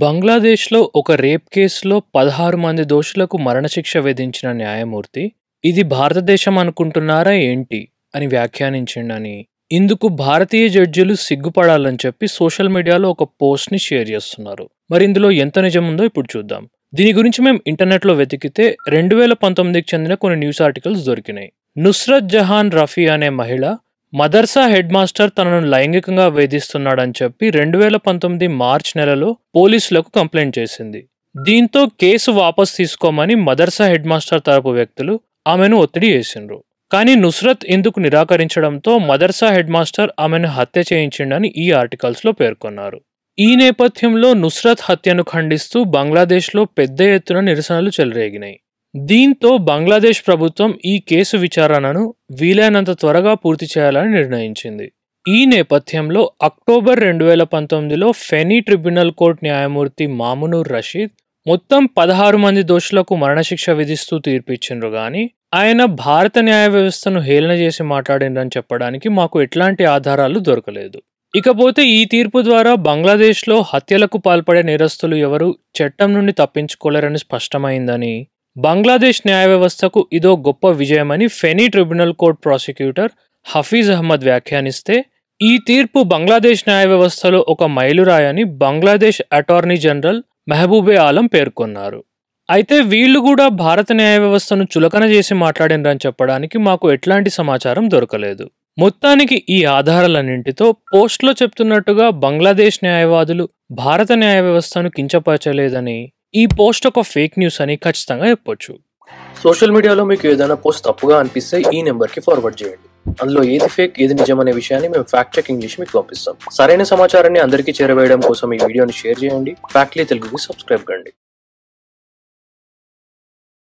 బంగ్లాదేశ్లో ఒక రేప్ కేసులో పదహారు మంది దోషులకు మరణశిక్ష విధించిన న్యాయమూర్తి ఇది భారతదేశం అనుకుంటున్నారా ఏంటి అని వ్యాఖ్యానించిండని ఇందుకు భారతీయ జడ్జిలు సిగ్గుపడాలని చెప్పి సోషల్ మీడియాలో ఒక పోస్ట్ని షేర్ చేస్తున్నారు మరి ఇందులో ఎంత నిజం ఉందో ఇప్పుడు చూద్దాం దీని గురించి మేము ఇంటర్నెట్లో వెతికితే రెండు వేల పంతొమ్మిదికి చెందిన కొన్ని న్యూస్ ఆర్టికల్స్ దొరికినాయి నుస్రత్ జహాన్ రఫీ అనే మహిళ మదర్సా హెడ్ మాస్టర్ తనను లైంగికంగా వేధిస్తున్నాడని చెప్పి రెండు వేల పంతొమ్మిది మార్చ్ నెలలో పోలీసులకు కంప్లైంట్ చేసింది దీంతో కేసు వాపస్ తీసుకోమని మదర్సా హెడ్ మాస్టర్ తరపు వ్యక్తులు ఆమెను ఒత్తిడి చేసిండ్రు కానీ నుస్రత్ ఇందుకు నిరాకరించడంతో మదర్సా హెడ్ మాస్టర్ ఆమెను హత్య చేయించిండని ఈ ఆర్టికల్స్లో పేర్కొన్నారు ఈ నేపథ్యంలో నుస్రత్ హత్యను ఖండిస్తూ బంగ్లాదేశ్లో పెద్ద ఎత్తున నిరసనలు చెలరేగినాయి దీంతో బంగ్లాదేశ్ ప్రభుత్వం ఈ కేసు విచారణను వీలైనంత త్వరగా పూర్తి చేయాలని నిర్ణయించింది ఈ నేపథ్యంలో అక్టోబర్ రెండు వేల పంతొమ్మిదిలో ఫెనీ ట్రిబ్యునల్ కోర్టు న్యాయమూర్తి మామునూర్ రషీద్ మొత్తం పదహారు మంది దోషులకు మరణశిక్ష విధిస్తూ తీర్పిచ్చిండ్రు కానీ ఆయన భారత న్యాయ వ్యవస్థను హేళన చేసి మాట్లాడిండ్రని చెప్పడానికి మాకు ఎట్లాంటి ఆధారాలు దొరకలేదు ఇకపోతే ఈ తీర్పు ద్వారా బంగ్లాదేశ్లో హత్యలకు పాల్పడే నేరస్తులు ఎవరు చట్టం నుండి తప్పించుకోలేరని స్పష్టమైందని బంగ్లాదేశ్ న్యాయ వ్యవస్థకు ఇదో గొప్ప విజయమని ఫెనీ tribunal court prosecutor Hafiz Ahmed వ్యాఖ్యానిస్తే ఈ తీర్పు బంగ్లాదేశ్ న్యాయ వ్యవస్థలో ఒక మైలురాయని బంగ్లాదేశ్ అటార్నీ జనరల్ మెహబూబే ఆలం పేర్కొన్నారు అయితే వీళ్ళు కూడా భారత న్యాయ వ్యవస్థను చులకన చేసి మాట్లాడినరని చెప్పడానికి మాకు ఎట్లాంటి సమాచారం దొరకలేదు మొత్తానికి ఈ ఆధారాలన్నింటితో పోస్ట్లో చెప్తున్నట్టుగా బంగ్లాదేశ్ న్యాయవాదులు భారత న్యాయ వ్యవస్థను కించపరచలేదని ఈ పోస్ట్ ఒక ఫేక్ న్యూస్ అని ఖచ్చితంగా చెప్పొచ్చు సోషల్ మీడియాలో మీకు ఏదైనా పోస్ట్ తప్పుగా అనిపిస్తే ఈ నెంబర్ కి ఫార్వర్డ్ చేయండి అందులో ఏది ఫేక్ ఏది నిజం అనే విషయాన్ని మేము ఫ్యాక్ట్ చెకింగ్ చేసి మీకు పంపిస్తాం సరైన సమాచారాన్ని అందరికీ చేరవేయడం కోసం ఈ వీడియోని షేర్ చేయండి ఫ్యాక్ట్లీ తెలుగుకి సబ్స్క్రైబ్ కండి